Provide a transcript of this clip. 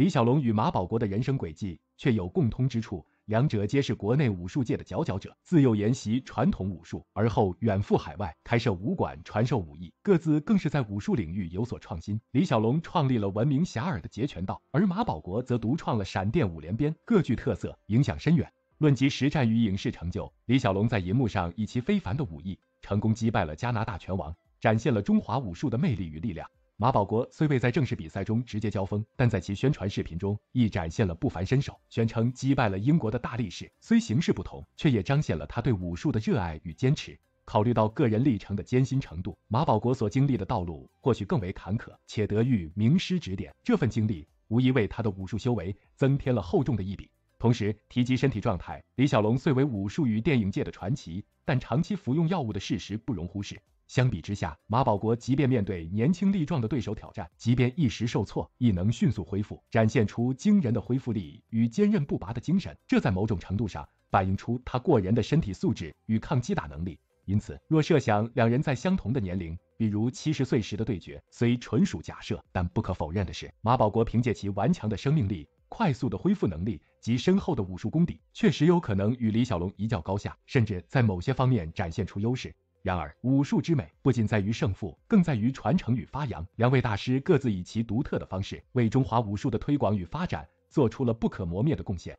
李小龙与马保国的人生轨迹却有共通之处，两者皆是国内武术界的佼佼者。自幼研习传统武术，而后远赴海外开设武馆传授武艺。各自更是在武术领域有所创新。李小龙创立了闻名遐迩的截拳道，而马保国则独创了闪电五连鞭，各具特色，影响深远。论及实战与影视成就，李小龙在银幕上以其非凡的武艺成功击败了加拿大拳王，展现了中华武术的魅力与力量。马保国虽未在正式比赛中直接交锋，但在其宣传视频中亦展现了不凡身手，宣称击败了英国的大力士。虽形式不同，却也彰显了他对武术的热爱与坚持。考虑到个人历程的艰辛程度，马保国所经历的道路或许更为坎坷，且得遇名师指点，这份经历无疑为他的武术修为增添了厚重的一笔。同时提及身体状态，李小龙虽为武术与电影界的传奇，但长期服用药物的事实不容忽视。相比之下，马保国即便面对年轻力壮的对手挑战，即便一时受挫，亦能迅速恢复，展现出惊人的恢复力与坚韧不拔的精神。这在某种程度上反映出他过人的身体素质与抗击打能力。因此，若设想两人在相同的年龄，比如七十岁时的对决，虽纯属假设，但不可否认的是，马保国凭借其顽强的生命力、快速的恢复能力及深厚的武术功底，确实有可能与李小龙一较高下，甚至在某些方面展现出优势。然而，武术之美不仅在于胜负，更在于传承与发扬。两位大师各自以其独特的方式，为中华武术的推广与发展做出了不可磨灭的贡献。